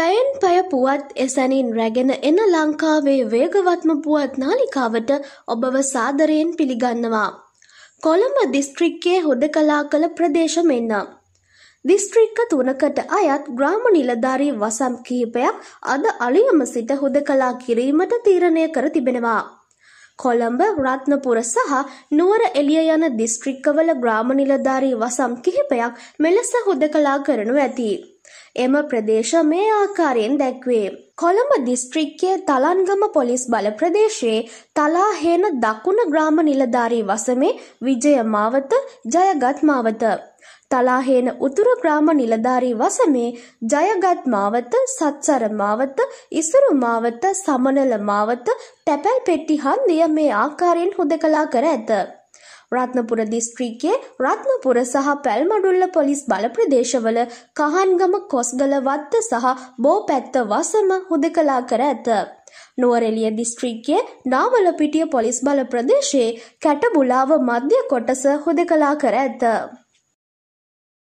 පැයෙන් පැය පුවත් එසැනින් රැගෙන එන ලංකාවේ වේගවත්ම පුවත් නාලිකාවට ඔබව සාදරයෙන් පිළිගන්නවා. කොළඹ දිස්ත්‍රික්කයේ හුදකලා කළ ප්‍රදේශ මෙන්න. දිස්ත්‍රික්ක තුනකට අයත් ග්‍රාම නිලධාරී වසම් කිහිපයක් අද අලියම සිට හුදකලා කිරීමට තීරණය කර තිබෙනවා. කොළඹ රත්නපුර සහ නුවර එළිය යන දිස්ත්‍රික්කවල ග්‍රාම නිලධාරී වසම් කිහිපයක් මෙලෙස හුදකලා කරනු ඇති. එම ප්‍රදේශ මේ ආකාරයෙන් දැක්වේ. කොළඹ දිස්ත්‍රික්කයේ තලන්ගම පොලිස් බල ප්‍රදේශයේ තලාහේන දකුණ ග්‍රාම නිලධාරී වසමේ විජය මාවත ජයගත් මාවත. තලාහේන උතුරු ග්‍රාම නිලධාරී වසමේ ජයගත් මාවත සත්සර මාවත ඉසුරු මාවත සමනල මාවත තැපැල් පෙට්ටි හන්දිය මේ ආකාරයෙන් හුදකලා කර ඇත. රත්නපුර දිස්ත්‍රික්කයේ රත්නපුර සහ පැල්මඩුල්ල පොලිස් බල ප්‍රදේශවල කහන්ගම කොස්ගල වත්ත සහ බෝපැත්ත වසම හුදකලා කර ඇත. නුවරෙලිය දිස්ත්‍රික්කයේ නාවලපිටිය පොලිස් බල ප්‍රදේශයේ කැටබුලාව මධ්‍ය කොටස හුදකලා කර ඇත.